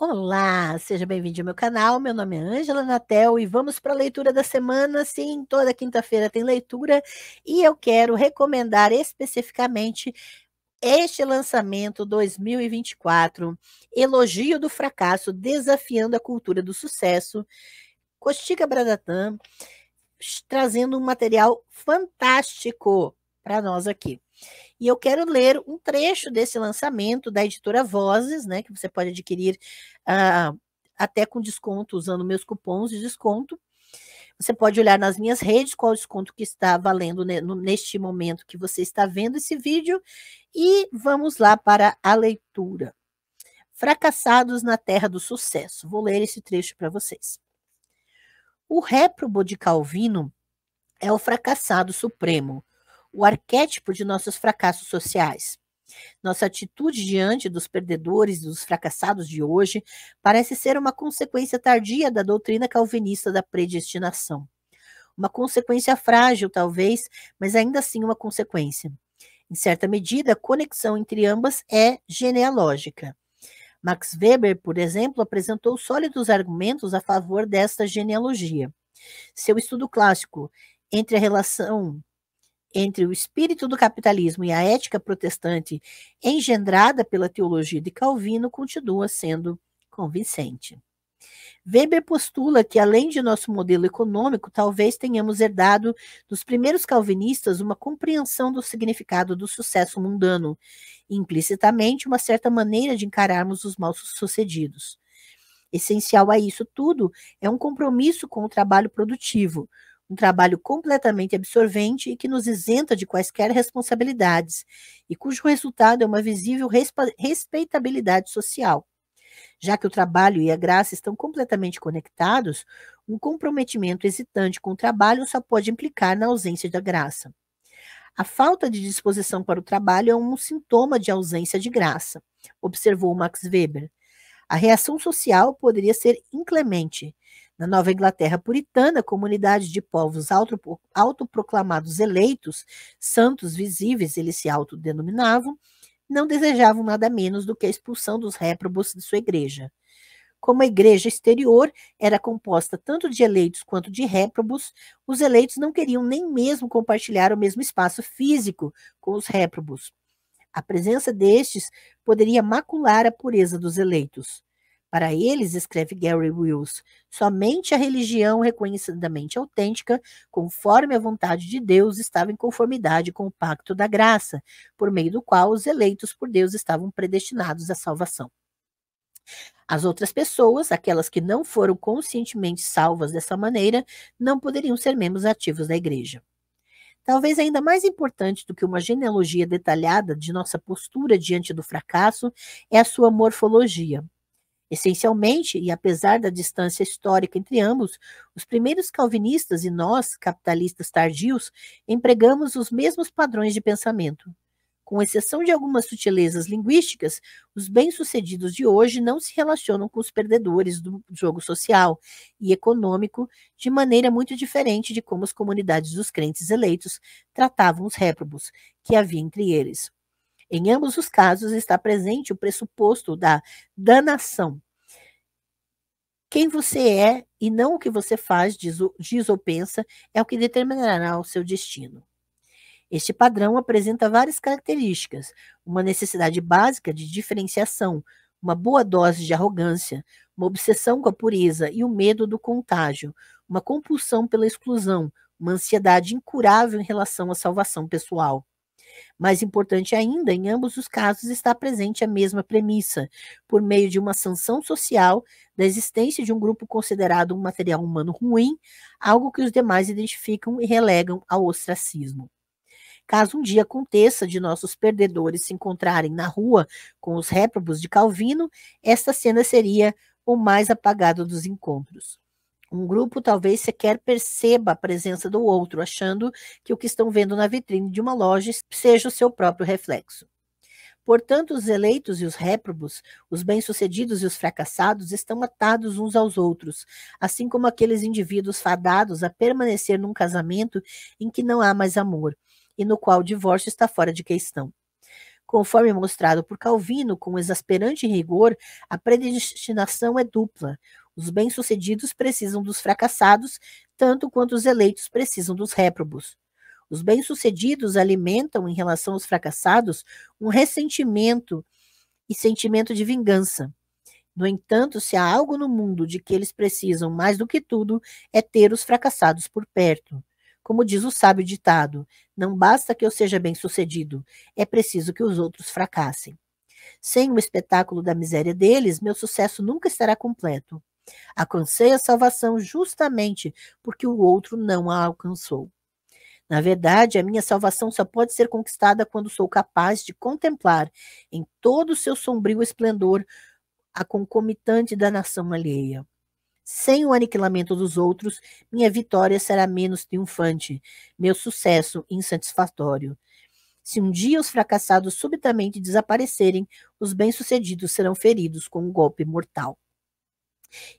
Olá, seja bem-vindo ao meu canal. Meu nome é Ângela Natel e vamos para a leitura da semana. Sim, toda quinta-feira tem leitura e eu quero recomendar especificamente este lançamento 2024, Elogio do Fracasso, Desafiando a Cultura do Sucesso, Costica Bradatan, trazendo um material fantástico para nós aqui. E eu quero ler um trecho desse lançamento da editora Vozes, né? Que você pode adquirir uh, até com desconto, usando meus cupons de desconto. Você pode olhar nas minhas redes qual o desconto que está valendo neste momento que você está vendo esse vídeo. E vamos lá para a leitura. Fracassados na Terra do Sucesso. Vou ler esse trecho para vocês. O réprobo de Calvino é o fracassado supremo, o arquétipo de nossos fracassos sociais. Nossa atitude diante dos perdedores, e dos fracassados de hoje, parece ser uma consequência tardia da doutrina calvinista da predestinação. Uma consequência frágil, talvez, mas ainda assim uma consequência. Em certa medida, a conexão entre ambas é genealógica. Max Weber, por exemplo, apresentou sólidos argumentos a favor desta genealogia. Seu estudo clássico entre a relação entre o espírito do capitalismo e a ética protestante engendrada pela teologia de Calvino continua sendo convincente. Weber postula que, além de nosso modelo econômico, talvez tenhamos herdado dos primeiros calvinistas uma compreensão do significado do sucesso mundano, implicitamente uma certa maneira de encararmos os mal sucedidos. Essencial a isso tudo é um compromisso com o trabalho produtivo, um trabalho completamente absorvente e que nos isenta de quaisquer responsabilidades, e cujo resultado é uma visível respeitabilidade social. Já que o trabalho e a graça estão completamente conectados, um comprometimento hesitante com o trabalho só pode implicar na ausência da graça. A falta de disposição para o trabalho é um sintoma de ausência de graça, observou Max Weber. A reação social poderia ser inclemente, na Nova Inglaterra puritana, comunidades de povos autoproclamados eleitos, santos visíveis, eles se autodenominavam, não desejavam nada menos do que a expulsão dos réprobos de sua igreja. Como a igreja exterior era composta tanto de eleitos quanto de réprobos, os eleitos não queriam nem mesmo compartilhar o mesmo espaço físico com os réprobos. A presença destes poderia macular a pureza dos eleitos. Para eles, escreve Gary Wills, somente a religião reconhecidamente autêntica, conforme a vontade de Deus, estava em conformidade com o pacto da graça, por meio do qual os eleitos por Deus estavam predestinados à salvação. As outras pessoas, aquelas que não foram conscientemente salvas dessa maneira, não poderiam ser membros ativos da igreja. Talvez ainda mais importante do que uma genealogia detalhada de nossa postura diante do fracasso é a sua morfologia, Essencialmente, e apesar da distância histórica entre ambos, os primeiros calvinistas e nós, capitalistas tardios, empregamos os mesmos padrões de pensamento. Com exceção de algumas sutilezas linguísticas, os bem-sucedidos de hoje não se relacionam com os perdedores do jogo social e econômico de maneira muito diferente de como as comunidades dos crentes eleitos tratavam os réprobos que havia entre eles. Em ambos os casos está presente o pressuposto da danação. Quem você é e não o que você faz, diz, diz ou pensa, é o que determinará o seu destino. Este padrão apresenta várias características: uma necessidade básica de diferenciação, uma boa dose de arrogância, uma obsessão com a pureza e o medo do contágio, uma compulsão pela exclusão, uma ansiedade incurável em relação à salvação pessoal. Mais importante ainda, em ambos os casos está presente a mesma premissa, por meio de uma sanção social da existência de um grupo considerado um material humano ruim, algo que os demais identificam e relegam ao ostracismo. Caso um dia aconteça de nossos perdedores se encontrarem na rua com os réprobos de Calvino, esta cena seria o mais apagado dos encontros. Um grupo talvez sequer perceba a presença do outro, achando que o que estão vendo na vitrine de uma loja seja o seu próprio reflexo. Portanto, os eleitos e os réprobos, os bem-sucedidos e os fracassados estão atados uns aos outros, assim como aqueles indivíduos fadados a permanecer num casamento em que não há mais amor e no qual o divórcio está fora de questão. Conforme mostrado por Calvino com exasperante rigor, a predestinação é dupla. Os bem-sucedidos precisam dos fracassados, tanto quanto os eleitos precisam dos réprobos. Os bem-sucedidos alimentam, em relação aos fracassados, um ressentimento e sentimento de vingança. No entanto, se há algo no mundo de que eles precisam mais do que tudo, é ter os fracassados por perto. Como diz o sábio ditado, não basta que eu seja bem-sucedido, é preciso que os outros fracassem. Sem o espetáculo da miséria deles, meu sucesso nunca estará completo. Alcancei a salvação justamente porque o outro não a alcançou. Na verdade, a minha salvação só pode ser conquistada quando sou capaz de contemplar em todo o seu sombrio esplendor a concomitante da nação alheia. Sem o aniquilamento dos outros, minha vitória será menos triunfante, meu sucesso insatisfatório. Se um dia os fracassados subitamente desaparecerem, os bem-sucedidos serão feridos com um golpe mortal.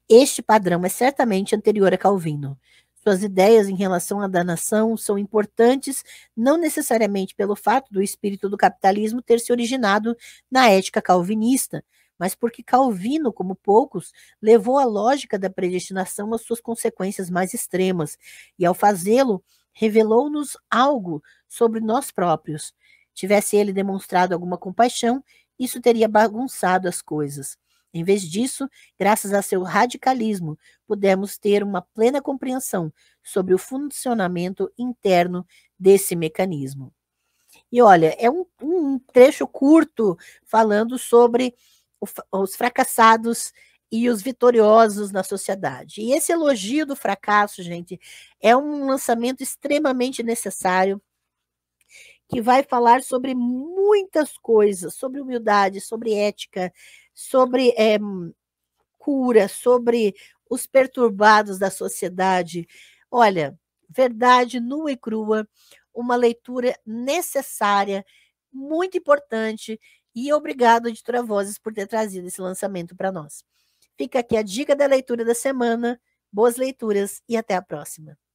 Este padrão é certamente anterior a Calvino. Suas ideias em relação à danação são importantes, não necessariamente pelo fato do espírito do capitalismo ter se originado na ética calvinista, mas porque Calvino, como poucos, levou a lógica da predestinação às suas consequências mais extremas, e ao fazê-lo, revelou-nos algo sobre nós próprios. Tivesse ele demonstrado alguma compaixão, isso teria bagunçado as coisas. Em vez disso, graças a seu radicalismo, pudemos ter uma plena compreensão sobre o funcionamento interno desse mecanismo. E olha, é um, um trecho curto falando sobre o, os fracassados e os vitoriosos na sociedade. E esse elogio do fracasso, gente, é um lançamento extremamente necessário que vai falar sobre muitas coisas, sobre humildade, sobre ética, sobre é, cura, sobre os perturbados da sociedade. Olha, verdade nua e crua, uma leitura necessária, muito importante. E obrigado, editora Vozes, por ter trazido esse lançamento para nós. Fica aqui a dica da leitura da semana. Boas leituras e até a próxima.